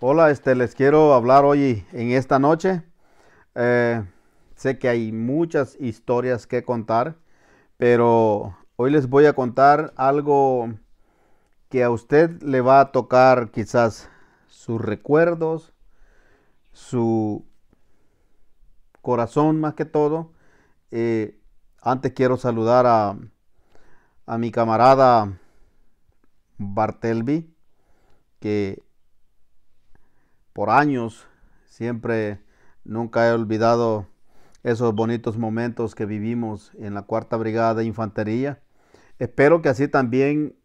Hola, este, les quiero hablar hoy en esta noche. Eh, sé que hay muchas historias que contar, pero hoy les voy a contar algo que a usted le va a tocar quizás sus recuerdos, su corazón más que todo. Eh, antes quiero saludar a, a mi camarada Bartelby, que por años. Siempre, nunca he olvidado esos bonitos momentos que vivimos en la Cuarta Brigada de Infantería. Espero que así también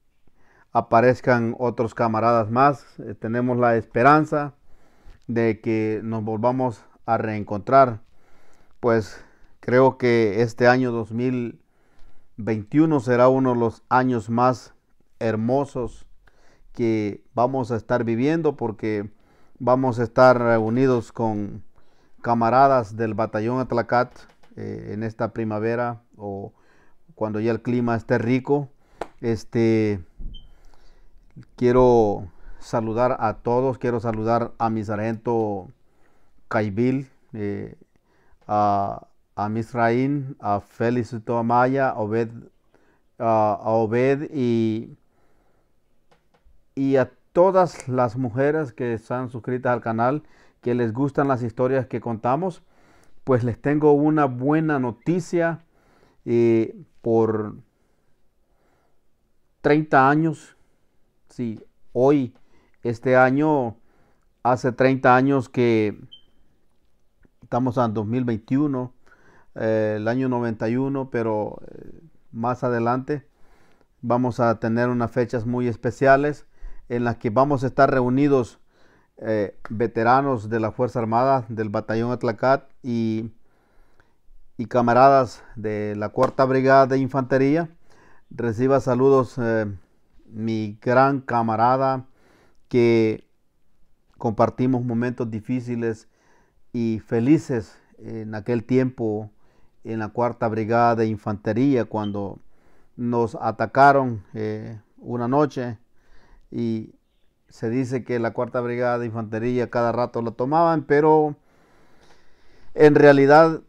aparezcan otros camaradas más. Eh, tenemos la esperanza de que nos volvamos a reencontrar. Pues creo que este año 2021 será uno de los años más hermosos que vamos a estar viviendo porque Vamos a estar reunidos con camaradas del batallón Atlacat eh, en esta primavera o cuando ya el clima esté rico. Este, quiero saludar a todos, quiero saludar a mi sargento Caibil, eh, a, a Misraín, a Felicito Amaya, Obed, a Obed y, y a todas las mujeres que están suscritas al canal, que les gustan las historias que contamos, pues les tengo una buena noticia. Eh, por 30 años, sí, hoy, este año, hace 30 años que estamos en 2021, eh, el año 91, pero eh, más adelante vamos a tener unas fechas muy especiales en la que vamos a estar reunidos eh, veteranos de la Fuerza Armada, del Batallón Atlacat y, camaradas de la Cuarta Brigada de Infantería. Reciba saludos eh, mi gran camarada que compartimos momentos difíciles y felices en aquel tiempo en la cuarta brigada de infantería cuando nos atacaron eh, una noche y se dice que la cuarta brigada de infantería cada rato la tomaban, pero en realidad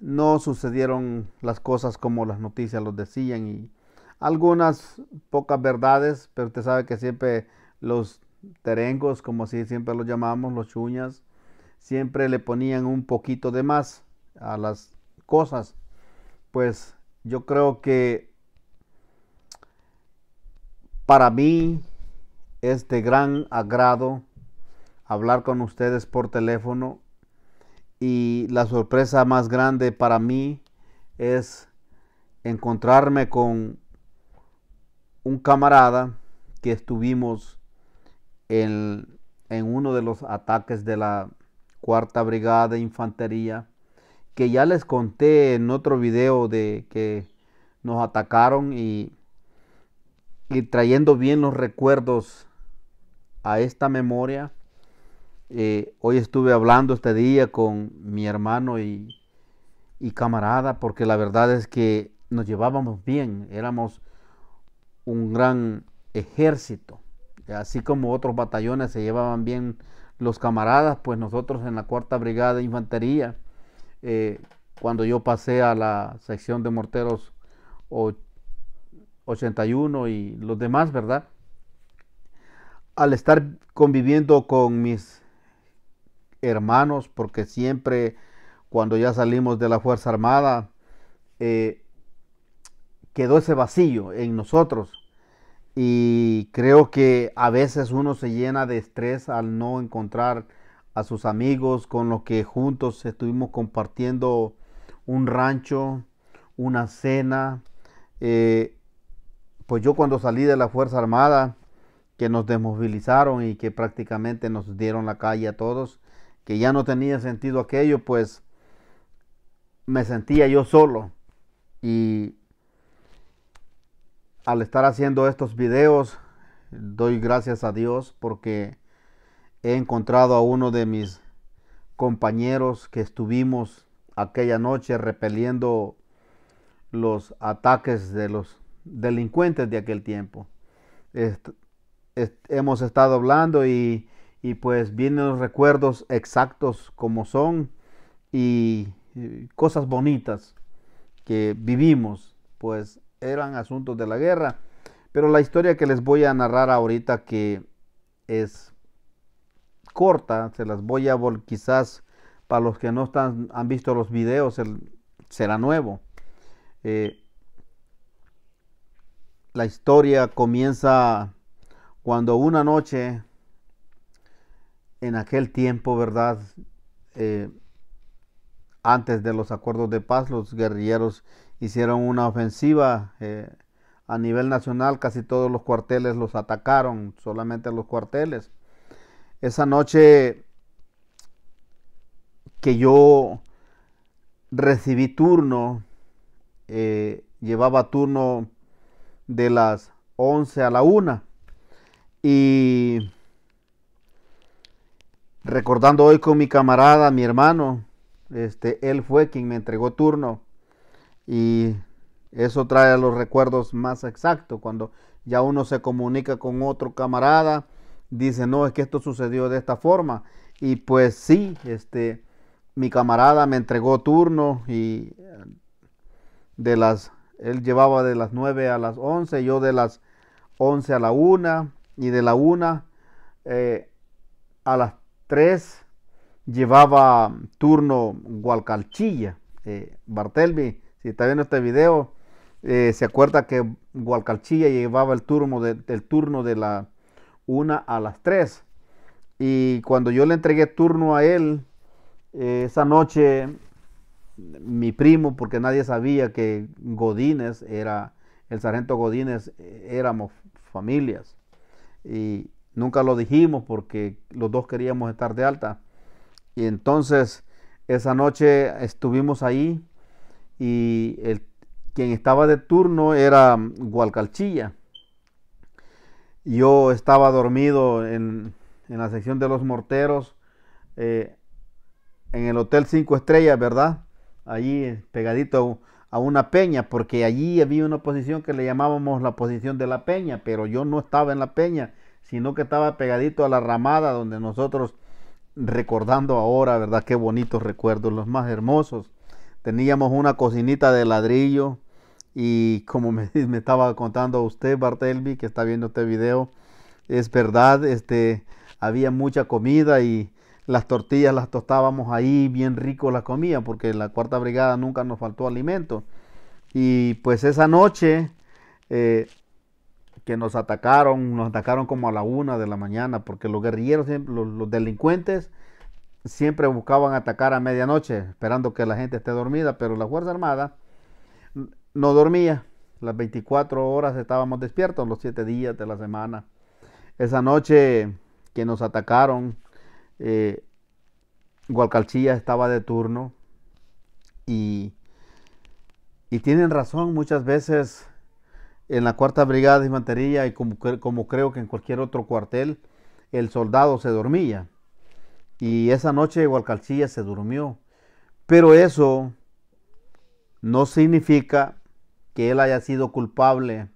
no sucedieron las cosas como las noticias los decían y algunas pocas verdades, pero usted sabe que siempre los terengos, como así siempre los llamamos, los chuñas, siempre le ponían un poquito de más a las cosas. Pues yo creo que para mí es de gran agrado hablar con ustedes por teléfono y la sorpresa más grande para mí es encontrarme con un camarada que estuvimos en, uno de los ataques de la cuarta brigada de infantería que ya les conté en otro video de que nos atacaron y y trayendo bien los recuerdos a esta memoria. Eh, hoy estuve hablando este día con mi hermano y, camarada porque la verdad es que nos llevábamos bien, éramos un gran ejército. Así como otros batallones se llevaban bien los camaradas, pues nosotros en la cuarta brigada de infantería, eh, cuando yo pasé a la sección de morteros 81 y los demás, ¿verdad? Al estar conviviendo con mis hermanos, porque siempre cuando ya salimos de la Fuerza Armada, eh, quedó ese vacío en nosotros. Y creo que a veces uno se llena de estrés al no encontrar a sus amigos con los que juntos estuvimos compartiendo un rancho, una cena, eh, pues yo cuando salí de la Fuerza Armada, que nos desmovilizaron y que prácticamente nos dieron la calle a todos, que ya no tenía sentido aquello, pues me sentía yo solo. Y al estar haciendo estos videos, doy gracias a Dios porque he encontrado a uno de mis compañeros que estuvimos aquella noche repeliendo los ataques de los delincuentes de aquel tiempo. hemos estado hablando y, pues vienen los recuerdos exactos como son y, cosas bonitas que vivimos, pues eran asuntos de la guerra. Pero la historia que les voy a narrar ahorita que es corta, se las voy a quizás para los que no están, han visto los videos, será nuevo. Eh, la historia comienza cuando una noche, en aquel tiempo, ¿verdad? Eh, antes de los acuerdos de paz, los guerrilleros hicieron una ofensiva eh, a nivel nacional, casi todos los cuarteles los atacaron, solamente los cuarteles. Esa noche que yo recibí turno, eh, llevaba turno de las 11 a la 1. Y recordando hoy con mi camarada, mi hermano, este, él fue quien me entregó turno. Y eso trae a los recuerdos más exactos, cuando ya uno se comunica con otro camarada, dice, no, es que esto sucedió de esta forma. Y pues sí, este, mi camarada me entregó turno y eh, de las él llevaba de las 9 a las 11, yo de las 11 a la 1 y de la 1 eh, a las 3 llevaba turno Gualcalchilla. Eh, si está viendo este video, eh, se acuerda que Gualcalchilla llevaba el turno de, turno de la 1 a las 3. Y cuando yo le entregué turno a él, eh, esa noche mi primo, porque nadie sabía que Godínez era, el sargento Godínez, eh, éramos familias. Y nunca lo dijimos porque los dos queríamos estar de alta. Y entonces esa noche estuvimos ahí y el, quien estaba de turno era Gualcalchilla. Yo estaba dormido en, la sección de los morteros eh, en el Hotel Cinco Estrellas, ¿verdad? allí eh, pegadito a una peña, porque allí había una posición que le llamábamos la posición de la peña, pero yo no estaba en la peña, sino que estaba pegadito a la ramada donde nosotros recordando ahora, ¿verdad? Qué bonitos recuerdos, los más hermosos. Teníamos una cocinita de ladrillo y como me, estaba contando usted, Bartelby, que está viendo este video, es verdad, este, había mucha comida y las tortillas las tostábamos ahí, bien rico las comía, porque la cuarta brigada nunca nos faltó alimento. Y pues esa noche eh, que nos atacaron, nos atacaron como a la una de la mañana, porque los guerrilleros, los, los delincuentes, siempre buscaban atacar a medianoche, esperando que la gente esté dormida, pero la Fuerza Armada no dormía. Las 24 horas estábamos despiertos, los 7 días de la semana. Esa noche que nos atacaron, eh, Gualcalchilla estaba de turno y, y, tienen razón muchas veces en la cuarta brigada de infantería y como, como creo que en cualquier otro cuartel el soldado se dormía y esa noche Gualcalchilla se durmió pero eso no significa que él haya sido culpable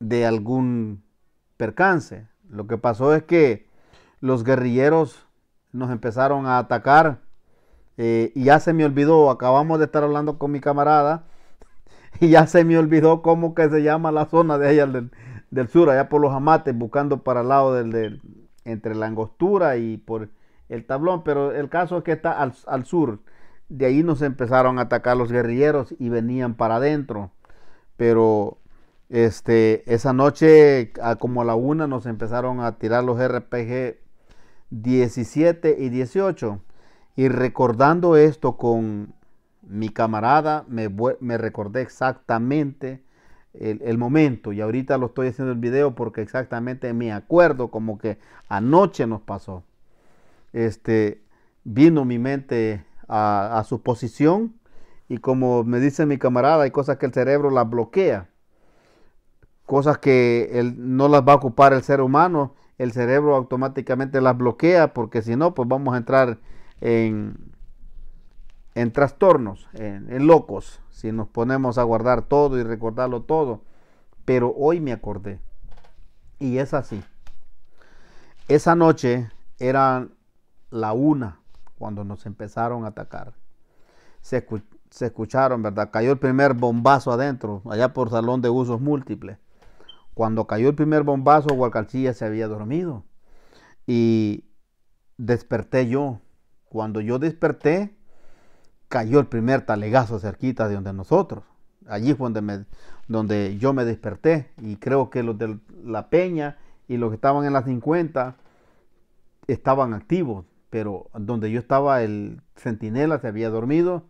de algún percance. Lo que pasó es que los guerrilleros nos empezaron a atacar. Eh, y ya se me olvidó, acabamos de estar hablando con mi camarada y ya se me olvidó cómo que se llama la zona de allá del, sur, allá por los amates, buscando para el lado del, entre la angostura y por el tablón, pero el caso es que está al, sur. De ahí nos empezaron a atacar los guerrilleros y venían para adentro. Pero este, esa noche, a como a la una, nos empezaron a tirar los RPG 17 y 18. Y recordando esto con mi camarada, me, recordé exactamente el, momento. Y ahorita lo estoy haciendo el video porque exactamente me acuerdo como que anoche nos pasó. Este, vino mi mente a, su posición y como me dice mi camarada, hay cosas que el cerebro las bloquea. Cosas que no las va a ocupar el ser humano el cerebro automáticamente las bloquea porque si no, pues vamos a entrar en, en trastornos, en, locos, si nos ponemos a guardar todo y recordarlo todo. Pero hoy me acordé. Y es así. Esa noche era la una cuando nos empezaron a atacar. Se, se, escucharon, ¿verdad? Cayó el primer bombazo adentro, allá por salón de usos múltiples. Cuando cayó el primer bombazo, Hualcalcilla se había dormido. Y desperté yo. Cuando yo desperté, cayó el primer talegazo cerquita de donde nosotros. Allí fue donde, donde yo me desperté. Y creo que los de la Peña y los que estaban en las 50 estaban activos. Pero donde yo estaba, el centinela se había dormido.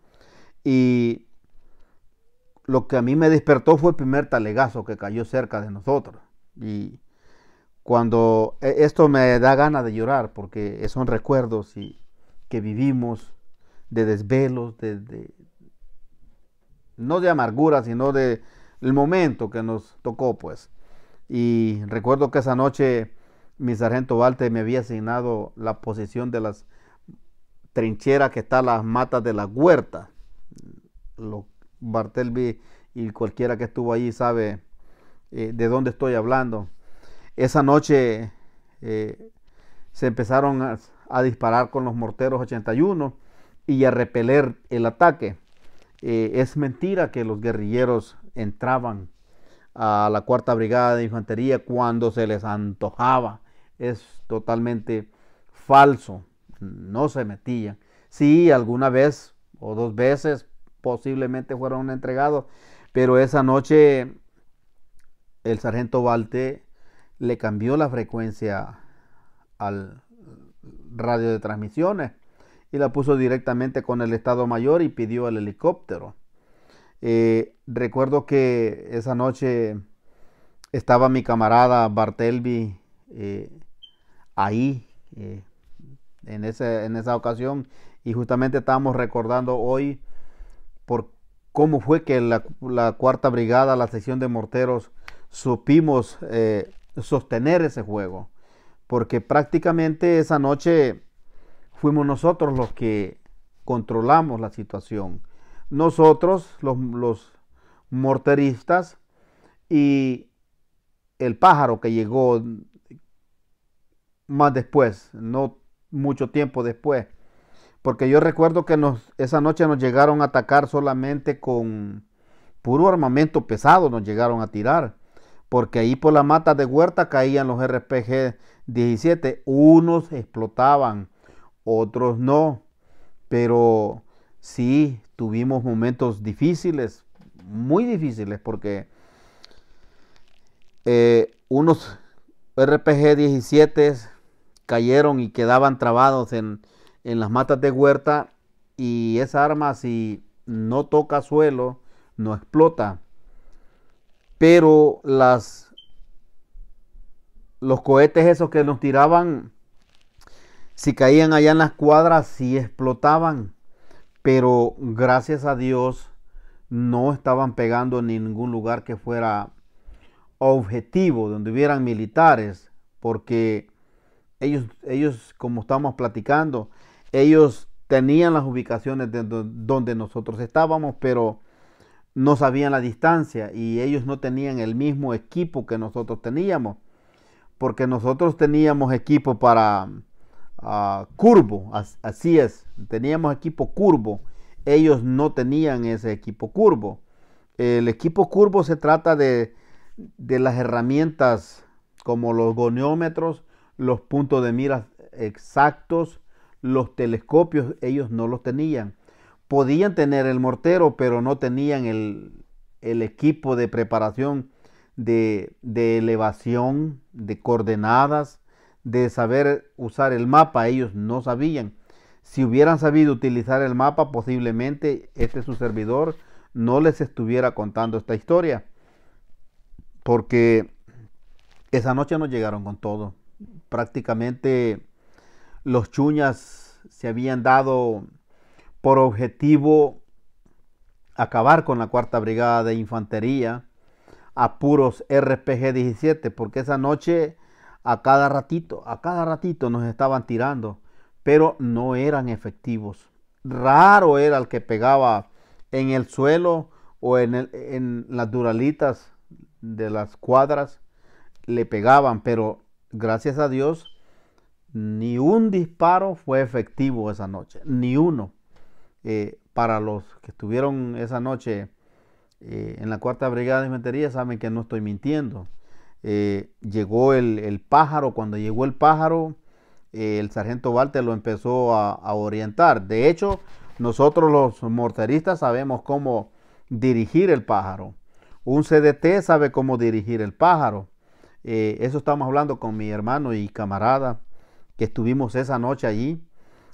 Y lo que a mí me despertó fue el primer talegazo que cayó cerca de nosotros. Y cuando eh, esto me da ganas de llorar, porque son recuerdos y, que vivimos de desvelos, de, no de amargura, sino de el momento que nos tocó, pues. Y recuerdo que esa noche mi sargento Valte me había asignado la posición de las trincheras que está las matas de la huerta, lo Bartelby y cualquiera que estuvo allí sabe eh, de dónde estoy hablando. Esa noche eh, se empezaron a, disparar con los morteros 81 y a repeler el ataque. Eh, es mentira que los guerrilleros entraban a la cuarta brigada de infantería cuando se les antojaba. Es totalmente falso. No se metían. Sí, alguna vez o dos veces posiblemente fueron entregados. Pero esa noche el sargento valte le cambió la frecuencia al radio de transmisiones y la puso directamente con el Estado Mayor y pidió el helicóptero. Eh, recuerdo que esa noche estaba mi camarada Bartelby eh, ahí eh, en, en esa ocasión y justamente estábamos recordando hoy por cómo fue que la, cuarta brigada, la sección de morteros, supimos eh, sostener ese juego. Porque prácticamente esa noche fuimos nosotros los que controlamos la situación. Nosotros, los, los morteristas, y el pájaro que llegó más después, no mucho tiempo después. Porque yo recuerdo que esa noche nos llegaron a atacar solamente con puro armamento pesado, nos llegaron a tirar. Porque ahí por la mata de huerta caían los RPG 17. Unos explotaban, otros no. Pero sí tuvimos momentos difíciles, muy difíciles, porque eh, unos RPG 17 cayeron y quedaban trabados en, en las matas de huerta y esa arma si no toca suelo no explota. Pero las los cohetes esos que nos tiraban si caían allá en las cuadras ...si explotaban, pero gracias a Dios no estaban pegando en ningún lugar que fuera objetivo, donde hubieran militares, porque ellos, ellos como estamos platicando, ellos tenían las ubicaciones de donde nosotros estábamos, pero no sabían la distancia y ellos no tenían el mismo equipo que nosotros teníamos, porque nosotros teníamos equipo para ah, curvo, así es, teníamos equipo curvo, ellos no tenían ese equipo curvo. El equipo curvo se trata de, las herramientas como los goniómetros, los puntos de mira exactos, los telescopios ellos no los tenían. Podían tener el mortero, pero no tenían el, equipo de preparación de, elevación, de coordenadas, de saber usar el mapa. Ellos no sabían. Si hubieran sabido utilizar el mapa, posiblemente este su servidor no les estuviera contando esta historia. Porque esa noche nos llegaron con todo. Prácticamente los chuñas se habían dado por objetivo acabar con la cuarta brigada de infantería a puros RPG-17, porque esa noche a cada ratito, a cada ratito nos estaban tirando, pero no eran efectivos. Raro era el que pegaba en el suelo o en, el, en las duralitas de las cuadras, le pegaban, pero gracias a Dios ni un disparo fue efectivo esa noche, ni uno. Eh, para los que estuvieron esa noche eh, en la cuarta brigada de infantería saben que no estoy mintiendo. Eh, llegó el, pájaro, cuando llegó el pájaro, el sargento Walter lo empezó a, a, orientar. De hecho, nosotros los morteristas sabemos cómo dirigir el pájaro. Un CDT sabe cómo dirigir el pájaro. eso estamos hablando con mi hermano y camarada que estuvimos esa noche allí,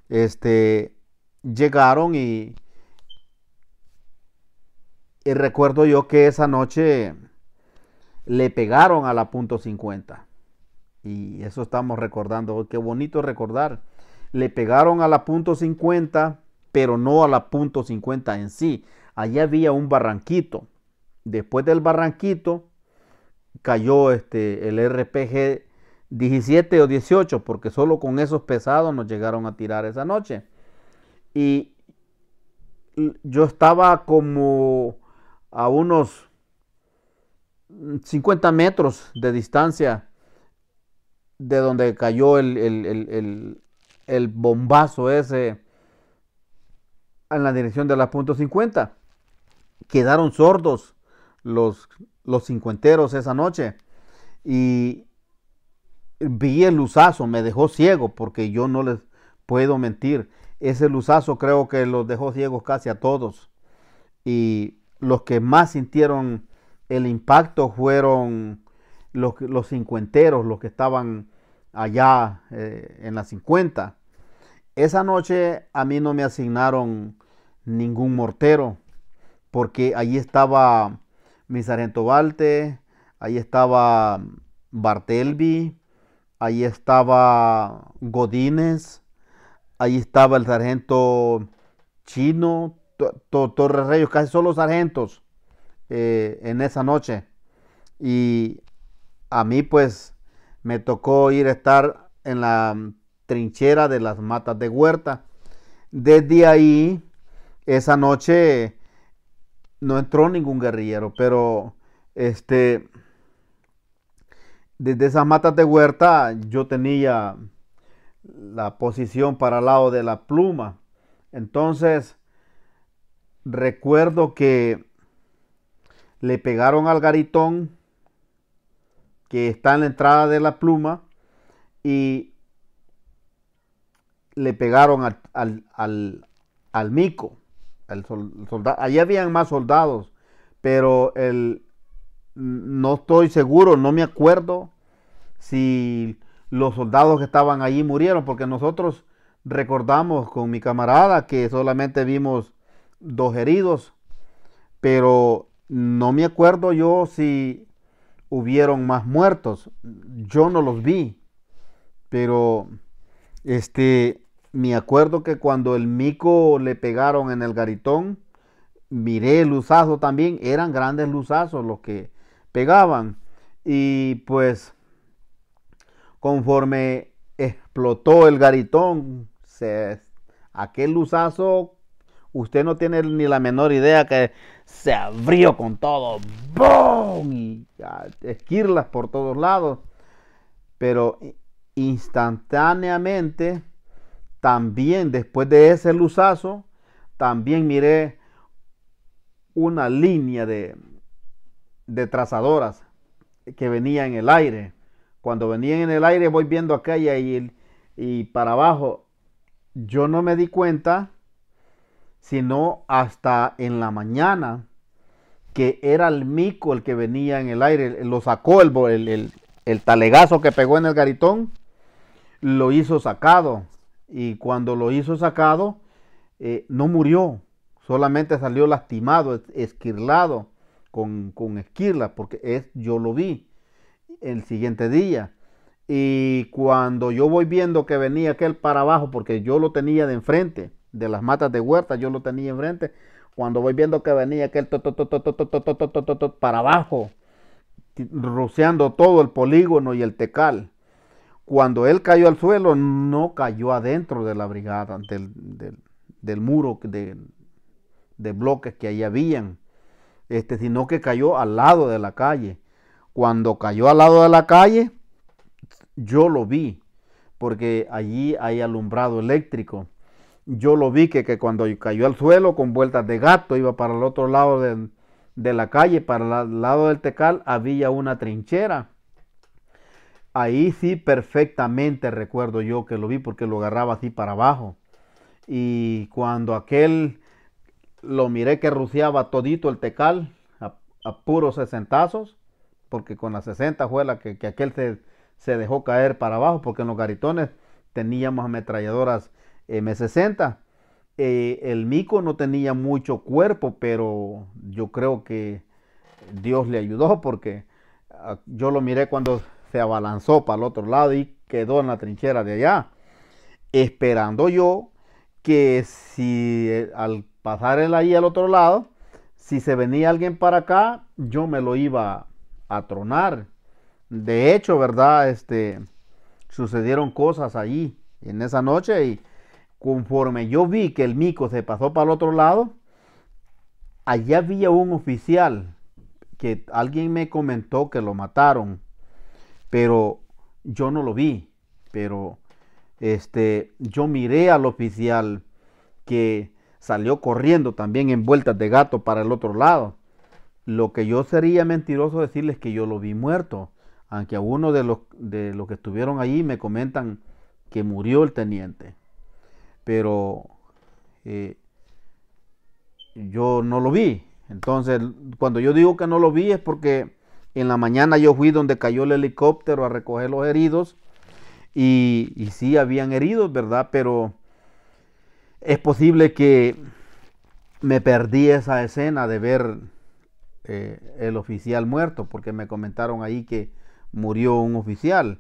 este, llegaron y, recuerdo yo que esa noche le pegaron a la punto 50. Y eso estamos recordando, oh, qué bonito recordar. Le pegaron a la punto 50, pero no a la punto 50 en sí. Allí había un barranquito. Después del barranquito cayó este, el RPG 17 o 18, porque solo con esos pesados nos llegaron a tirar esa noche. Y yo estaba como a unos 50 metros de distancia de donde cayó el, el, el, el bombazo ese en la dirección de las puntos 50. Quedaron sordos los, los cincuenteros esa noche. Y vi el luzazo, me dejó ciego, porque yo no les puedo mentir. Ese luzazo creo que los dejó ciegos casi a todos. Y los que más sintieron el impacto fueron los, los cincuenteros, los que estaban allá eh, en la 50. Esa noche a mí no me asignaron ningún mortero, porque allí estaba mi ahí estaba Bartelby, ahí estaba Godínez, ahí estaba el sargento Chino, Torres Reyes, casi solo sargentos eh, en esa noche. Y a mí pues me tocó ir a estar en la trinchera de las matas de huerta. Desde ahí, esa noche no entró ningún guerrillero, pero este desde esas matas de huerta yo tenía la posición para el lado de la pluma. Entonces, recuerdo que le pegaron al garitón que está en la entrada de la pluma y le pegaron al, al, al, mico. Allí habían más soldados, pero el, no estoy seguro, no me acuerdo si los soldados que estaban allí murieron, porque nosotros recordamos con mi camarada que solamente vimos dos heridos, pero no me acuerdo yo si hubieron más muertos. Yo no los vi, pero este me acuerdo que cuando el mico le pegaron en el garitón, miré el luzazo también, eran grandes luzazos los que pegaban. Y pues Conforme explotó el garitón, aquel luzazo, usted no tiene ni la menor idea que se abrió con todo. boom Y esquirlas por todos lados. Pero instantáneamente, también después de ese luzazo, también miré una línea de trazadoras que venía en el aire cuando venían en el aire voy viendo acá y, ahí, y para abajo. Yo no me di cuenta, sino hasta en la mañana, que era el mico el que venía en el aire. Lo sacó el, el, talegazo que pegó en el garitón, lo hizo sacado. Y cuando lo hizo sacado, eh, no murió, solamente salió lastimado, esquirlado, con, con esquirla, porque es, yo lo vi el siguiente día. Y cuando yo voy viendo que venía aquel para abajo, porque yo lo tenía de enfrente, de las matas de huerta, yo lo tenía enfrente. Cuando voy viendo que venía aquel para abajo, rociando todo el polígono y el tecal. Cuando él cayó al suelo, no cayó adentro de la brigada, del, del, muro de, bloques que ahí habían, este, sino que cayó al lado de la calle cuando cayó al lado de la calle, yo lo vi, porque allí hay alumbrado eléctrico. Yo lo vi que, cuando cayó al suelo con vueltas de gato, iba para el otro lado de, la calle, para el lado del tecal, había una trinchera. Ahí sí perfectamente recuerdo yo que lo vi porque lo agarraba así para abajo. Y cuando aquel lo miré que ruciaba todito el tecal a, a puros sesentazos, porque con la 60 fue la que, aquel se, dejó caer para abajo, porque en los garitones teníamos ametralladoras M60. Eh, el Mico no tenía mucho cuerpo, pero yo creo que Dios le ayudó porque ah, yo lo miré cuando se abalanzó para el otro lado y quedó en la trinchera de allá, esperando yo que si eh, al pasar él ahí al otro lado, si se venía alguien para acá, yo me lo iba a tronar. De hecho, ¿verdad? Este, sucedieron cosas ahí en esa noche y conforme yo vi que el mico se pasó para el otro lado, allá había un oficial que alguien me comentó que lo mataron, pero yo no lo vi, pero este, yo miré al oficial que salió corriendo también en vueltas de gato para el otro lado. Lo que yo sería mentiroso decirles que yo lo vi muerto, aunque algunos de los, de los que estuvieron allí me comentan que murió el teniente. Pero eh, yo no lo vi. Entonces, cuando yo digo que no lo vi es porque en la mañana yo fui donde cayó el helicóptero a recoger los heridos y, y sí habían heridos, ¿verdad? Pero es posible que me perdí esa escena de ver eh, el oficial muerto, porque me comentaron ahí que murió un oficial.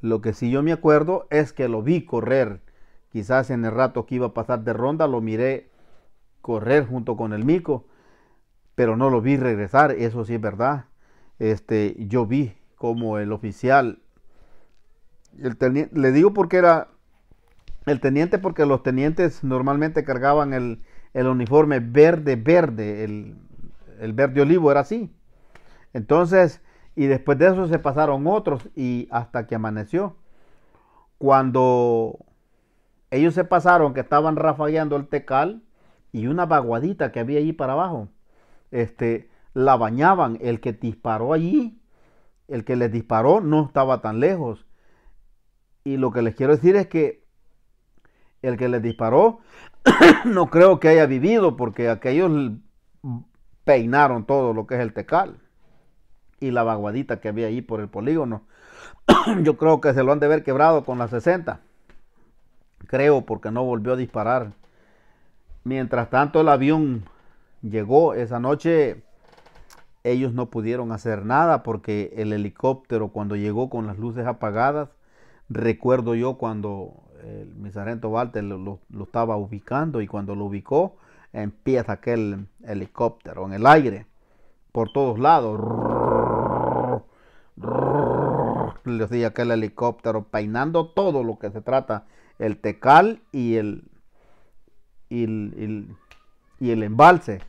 Lo que sí yo me acuerdo es que lo vi correr. Quizás en el rato que iba a pasar de ronda lo miré correr junto con el mico, pero no lo vi regresar, eso sí es verdad. Este, yo vi como el oficial, el le digo porque era el teniente, porque los tenientes normalmente cargaban el, el uniforme verde, verde, el, el verde olivo era así. Entonces, y después de eso se pasaron otros y hasta que amaneció. Cuando ellos se pasaron, que estaban rafagueando el tecal y una vaguadita que había allí para abajo, este, la bañaban. El que disparó allí, el que les disparó no estaba tan lejos. Y lo que les quiero decir es que el que les disparó no creo que haya vivido porque aquellos peinaron todo lo que es el tecal y la vaguadita que había ahí por el polígono. Yo creo que se lo han de haber quebrado con la 60. Creo porque no volvió a disparar. Mientras tanto el avión llegó esa noche. Ellos no pudieron hacer nada porque el helicóptero cuando llegó con las luces apagadas, recuerdo yo cuando el, mi Walter lo estaba ubicando y cuando lo ubicó, empieza aquel helicóptero en el aire, por todos lados. Le decía aquel helicóptero peinando todo lo que se trata, el tecal y el, y el, embalse.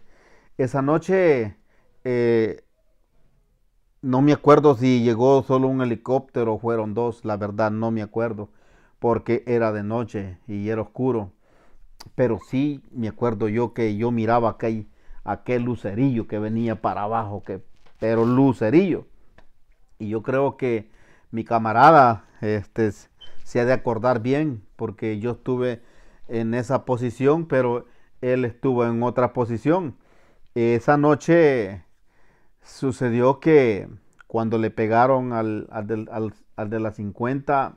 Esa noche, eh, no me acuerdo si llegó solo un helicóptero o fueron dos, la verdad no me acuerdo, porque era de noche y era oscuro pero sí me acuerdo yo que yo miraba aquel, aquel lucerillo que venía para abajo, que, pero lucerillo. Y yo creo que mi camarada este, se ha de acordar bien, porque yo estuve en esa posición, pero él estuvo en otra posición. Esa noche sucedió que cuando le pegaron al, de la 50,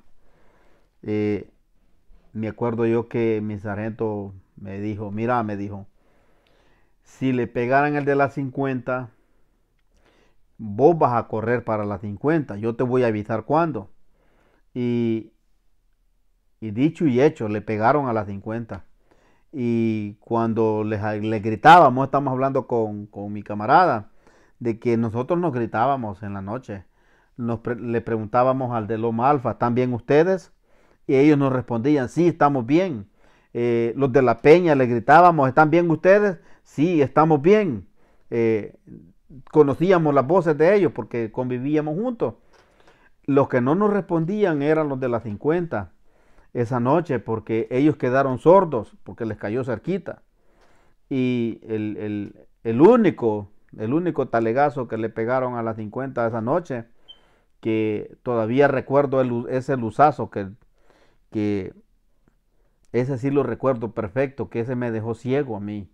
eh, me acuerdo yo que mi sargento me dijo, mira, me dijo, si le pegaran el de las 50, vos vas a correr para las 50, yo te voy a avisar cuándo. Y, dicho y hecho, le pegaron a las 50. Y cuando les, gritábamos, estamos hablando con, mi camarada, de que nosotros nos gritábamos en la noche. le preguntábamos al de Loma Alfa, ¿están bien ustedes? Y ellos nos respondían, sí, estamos bien. Eh, los de la peña le gritábamos, ¿están bien ustedes? Sí, estamos bien. Eh, conocíamos las voces de ellos porque convivíamos juntos. Los que no nos respondían eran los de las 50 esa noche porque ellos quedaron sordos porque les cayó cerquita. Y el, único, el único talegazo que le pegaron a las 50 esa noche, que todavía recuerdo el, ese luzazo que que ese sí lo recuerdo perfecto, que ese me dejó ciego a mí.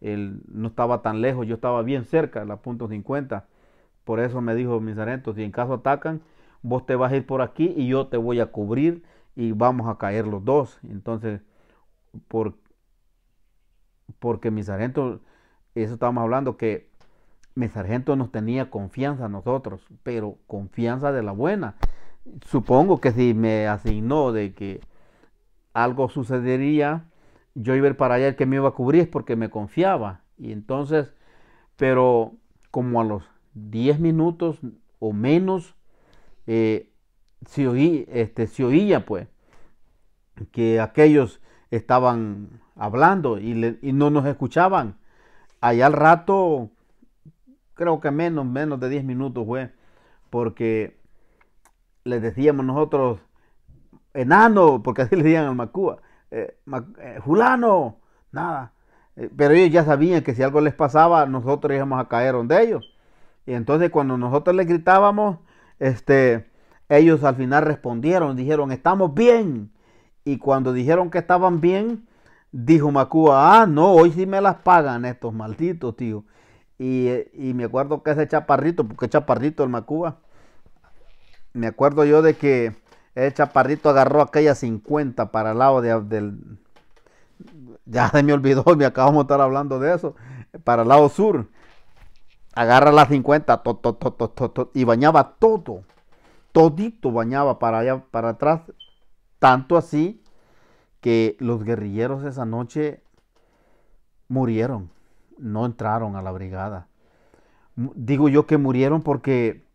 Él no estaba tan lejos, yo estaba bien cerca de la punto 50. Por eso me dijo mis sargento, si en caso atacan, vos te vas a ir por aquí y yo te voy a cubrir y vamos a caer los dos. Entonces, por, porque mi sargento, eso estábamos hablando, que mi sargento nos tenía confianza a nosotros, pero confianza de la buena supongo que si me asignó de que algo sucedería, yo iba para allá, el que me iba a cubrir es porque me confiaba. Y entonces, pero como a los 10 minutos o menos, eh, se, oí, este, se oía pues que aquellos estaban hablando y, no nos escuchaban. Allá al rato, creo que menos, menos de 10 minutos fue, porque les decíamos nosotros, enano, porque así le decían al Macúa, eh, eh, nada. Eh, pero ellos ya sabían que si algo les pasaba, nosotros íbamos a caer donde ellos. Y entonces cuando nosotros les gritábamos, este, ellos al final respondieron, dijeron, estamos bien. Y cuando dijeron que estaban bien, dijo Macúa, ah, no, hoy sí me las pagan estos malditos, tío. Y, y me acuerdo que ese chaparrito, porque chaparrito el Macúa, me acuerdo yo de que el chaparrito agarró aquella 50 para el lado de, del... Ya se me olvidó, me acabamos de estar hablando de eso. Para el lado sur. Agarra la 50 to, to, to, y bañaba todo. Todito bañaba para allá, para atrás. Tanto así que los guerrilleros esa noche murieron. No entraron a la brigada. Digo yo que murieron porque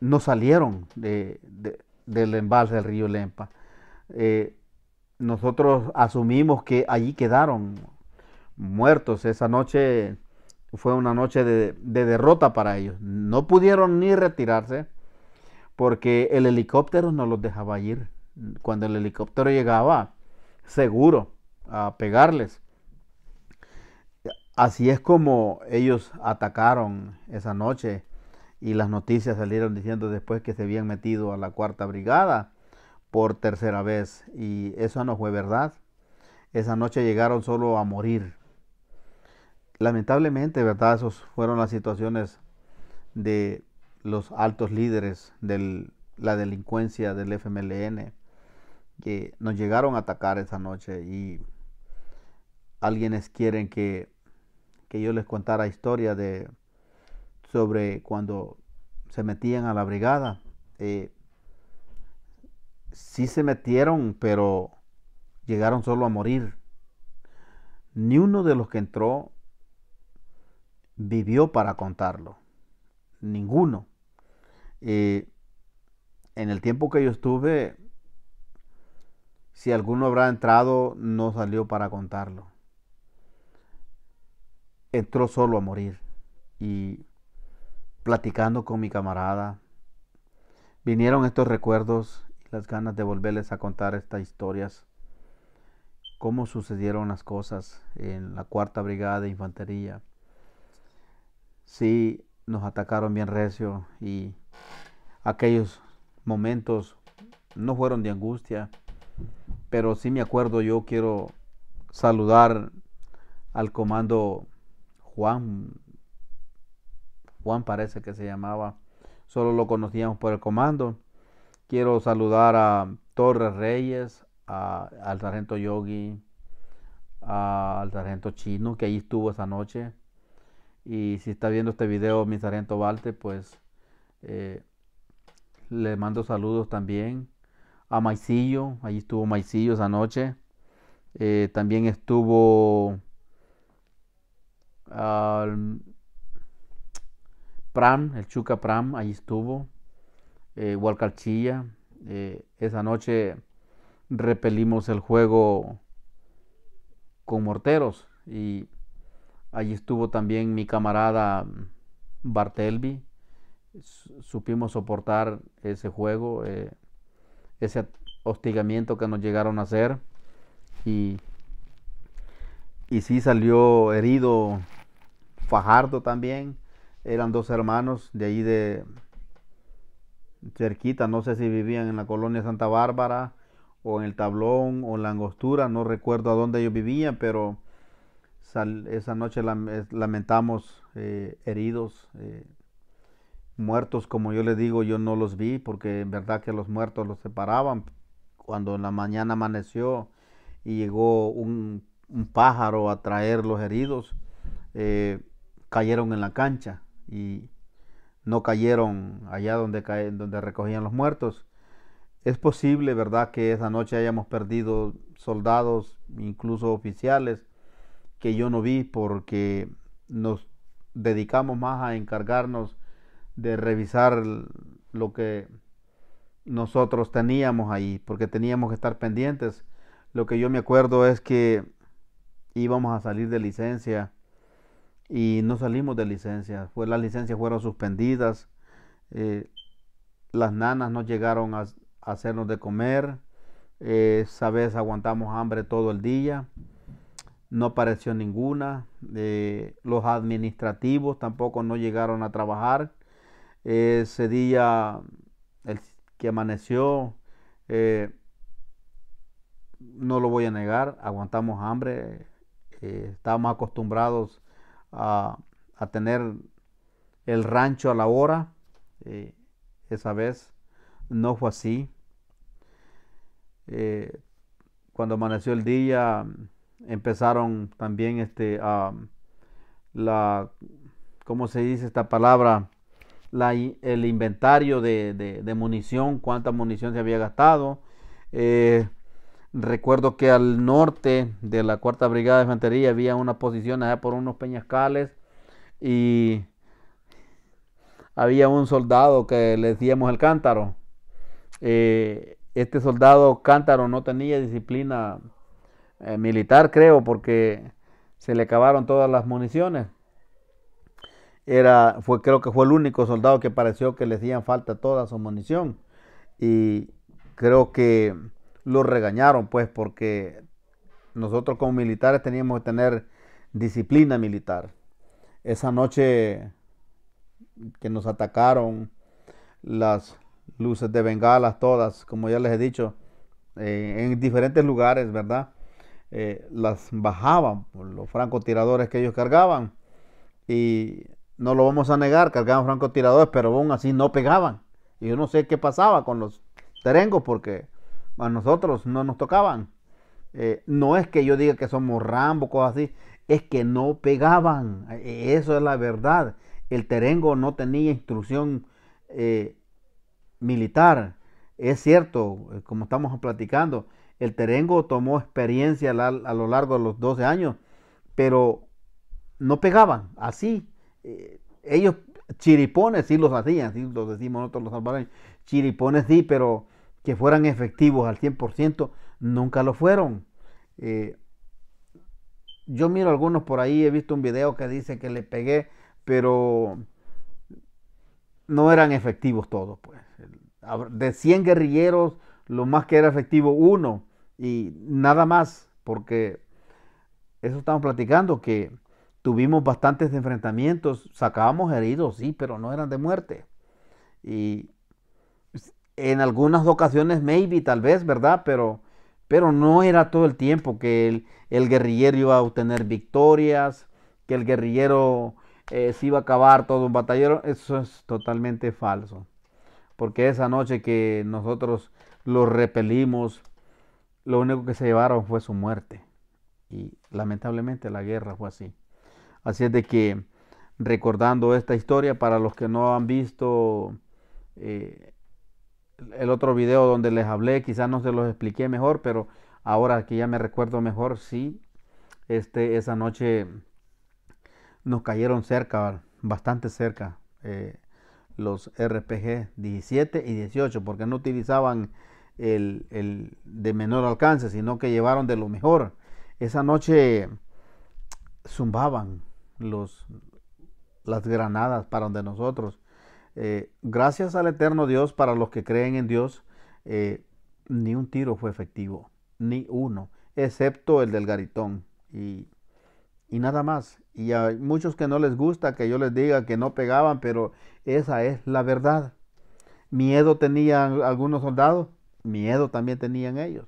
no salieron del embalse del río Lempa. Eh, nosotros asumimos que allí quedaron muertos. Esa noche fue una noche de derrota para ellos. No pudieron ni retirarse porque el helicóptero no los dejaba ir. Cuando el helicóptero llegaba, seguro, a pegarles. Así es como ellos atacaron esa noche y las noticias salieron diciendo después que se habían metido a la cuarta brigada por tercera vez y eso no fue verdad. Esa noche llegaron solo a morir. Lamentablemente, ¿verdad? Esas fueron las situaciones de los altos líderes de la delincuencia del FMLN que nos llegaron a atacar esa noche y alguienes quieren que, que yo les contara historia de sobre cuando se metían a la brigada. Eh, sí se metieron, pero llegaron solo a morir. Ni uno de los que entró vivió para contarlo. Ninguno. Eh, en el tiempo que yo estuve, si alguno habrá entrado, no salió para contarlo. Entró solo a morir. Y platicando con mi camarada, vinieron estos recuerdos y las ganas de volverles a contar estas historias, cómo sucedieron las cosas en la cuarta brigada de infantería. Sí, nos atacaron bien recio y aquellos momentos no fueron de angustia, pero sí me acuerdo, yo quiero saludar al comando Juan Juan parece que se llamaba, solo lo conocíamos por el comando. Quiero saludar a Torres Reyes, al sargento Yogi, al sargento Chino, que ahí estuvo esa noche. Y si está viendo este video mi sargento Valte, pues eh, le mando saludos también. A Maicillo, ahí estuvo Maicillo esa noche. Eh, también estuvo... al Pram, el Chuca Pram, allí estuvo. Eh, eh, esa noche repelimos el juego con morteros. Y allí estuvo también mi camarada Bartelby Supimos soportar ese juego, eh, ese hostigamiento que nos llegaron a hacer. Y, y sí salió herido Fajardo también eran dos hermanos de ahí de cerquita, no sé si vivían en la colonia Santa Bárbara o en el Tablón o en la Angostura, no recuerdo a dónde ellos vivían, pero esa noche eh, lamentamos eh, heridos, eh, muertos, como yo les digo, yo no los vi porque en verdad que los muertos los separaban. Cuando en la mañana amaneció y llegó un, pájaro a traer los heridos, cayeron en la cancha y no cayeron allá donde, caen, donde recogían los muertos. Es posible, ¿verdad?, que esa noche hayamos perdido soldados, incluso oficiales, que yo no vi porque nos dedicamos más a encargarnos de revisar lo que nosotros teníamos ahí, porque teníamos que estar pendientes. Lo que yo me acuerdo es que íbamos a salir de licencia y no salimos de licencia. las licencias fueron suspendidas, eh, las nanas no llegaron a, hacernos de comer, eh, esa vez aguantamos hambre todo el día, no apareció ninguna, eh, los administrativos tampoco no llegaron a trabajar. Ese día el que amaneció, no lo voy a negar, aguantamos hambre, estábamos acostumbrados a, tener el rancho a la hora. Eh, esa vez no fue así. Eh, cuando amaneció el día empezaron también este a la cómo se dice esta palabra la, el inventario de, de, munición cuánta munición se había gastado eh, Recuerdo que al norte de la cuarta brigada de infantería había una posición allá por unos peñascales y había un soldado que le decíamos el cántaro. Eh, este soldado cántaro no tenía disciplina eh, militar, creo, porque se le acabaron todas las municiones. Era, fue, creo que fue el único soldado que pareció que le hacían falta toda su munición. Y creo que lo regañaron, pues, porque nosotros como militares teníamos que tener disciplina militar. Esa noche que nos atacaron las luces de bengalas, todas, como ya les he dicho, eh, en diferentes lugares, ¿verdad? Eh, las bajaban por los francotiradores que ellos cargaban y no lo vamos a negar, cargaban francotiradores, pero aún así no pegaban. Y yo no sé qué pasaba con los terengos porque a nosotros no nos tocaban. Eh, no es que yo diga que somos Rambo, cosas así, es que no pegaban. E, eso es la verdad. El Terengo no tenía instrucción eh, militar. Es cierto, eh, como estamos platicando, el Terengo tomó experiencia a, lo largo de los 12 años, pero no pegaban, así. ellos chiripones sí los hacían, así los decimos nosotros los salvadoreños. Chiripones sí, pero que fueran efectivos al 100%, nunca lo fueron. Eh, yo miro algunos por ahí, he visto un video que dice que le pegué, pero no eran efectivos todos. Pues. De 100 guerrilleros, lo más que era efectivo uno y nada más, porque eso estamos platicando, que tuvimos bastantes enfrentamientos, sacábamos heridos, sí, pero no eran de muerte. Y en algunas ocasiones, maybe, tal vez, ¿verdad? Pero, pero no era todo el tiempo que el, guerrillero iba a obtener victorias, que el guerrillero eh, se iba a acabar todo un batallero. Eso es totalmente falso. Porque esa noche que nosotros lo repelimos, lo único que se llevaron fue su muerte. Y lamentablemente la guerra fue así. Así es de que recordando esta historia, para los que no han visto eh, el otro video donde les hablé, quizás no se los expliqué mejor, pero ahora que ya me recuerdo mejor, sí, este, esa noche nos cayeron cerca, bastante cerca, eh, los RPG 17 y 18, porque no utilizaban el, el, de menor alcance, sino que llevaron de lo mejor. Esa noche zumbaban los, las granadas para donde nosotros eh, gracias al eterno Dios, para los que creen en Dios, eh, ni un tiro fue efectivo, ni uno, excepto el del garitón. Y, nada más. Y hay muchos que no les gusta que yo les diga que no pegaban, pero esa es la verdad. Miedo tenían algunos soldados, miedo también tenían ellos.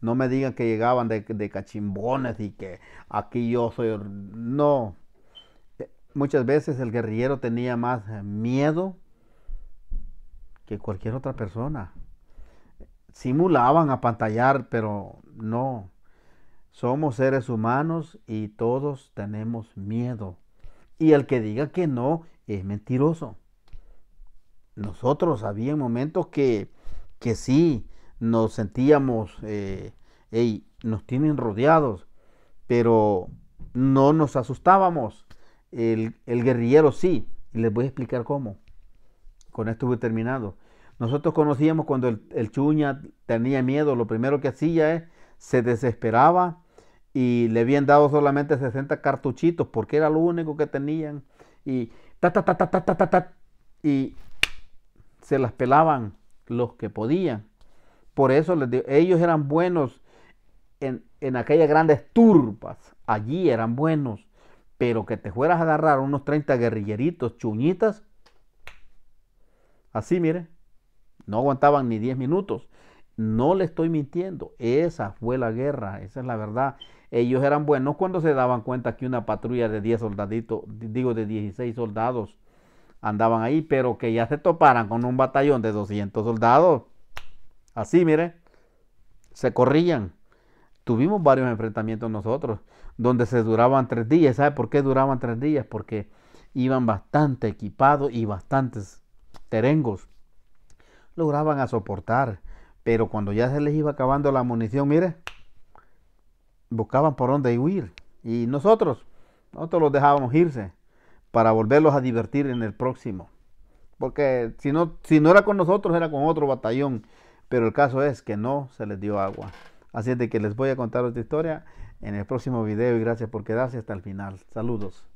No me digan que llegaban de, de cachimbones y que aquí yo soy... No, Muchas veces el guerrillero tenía más eh, miedo que cualquier otra persona. Simulaban apantallar, pero no. Somos seres humanos y todos tenemos miedo. Y el que diga que no es mentiroso. Nosotros había momentos que, que sí, nos sentíamos, eh, nos tienen rodeados, pero no nos asustábamos el, guerrillero sí, y les voy a explicar cómo. Con esto terminado. Nosotros conocíamos cuando el, chuña tenía miedo, lo primero que hacía es, se desesperaba y le habían dado solamente 60 cartuchitos porque era lo único que tenían y ta ta ta ta ta ta ta, y se las pelaban los que podían. Por eso les ellos eran buenos en, en aquellas grandes turbas, allí eran buenos. Pero que te fueras a agarrar unos 30 guerrilleritos, chuñitas, así mire, no aguantaban ni 10 minutos. No le estoy mintiendo, esa fue la guerra, esa es la verdad. Ellos eran buenos cuando se daban cuenta que una patrulla de 10 soldaditos, digo de 16 soldados, andaban ahí, pero que ya se toparan con un batallón de 200 soldados. Así, mire, se corrían. Tuvimos varios enfrentamientos nosotros donde se duraban tres días. ¿Sabe por qué duraban tres días? Porque iban bastante equipados y bastantes terengos. Lograban a soportar, pero cuando ya se les iba acabando la munición, mire, buscaban por dónde huir. Y nosotros, nosotros los dejábamos irse para volverlos a divertir en el próximo. Porque si no, si no era con nosotros, era con otro batallón. Pero el caso es que no se les dio agua. Así es de que les voy a contar otra historia en el próximo video y gracias por quedarse hasta el final. Saludos.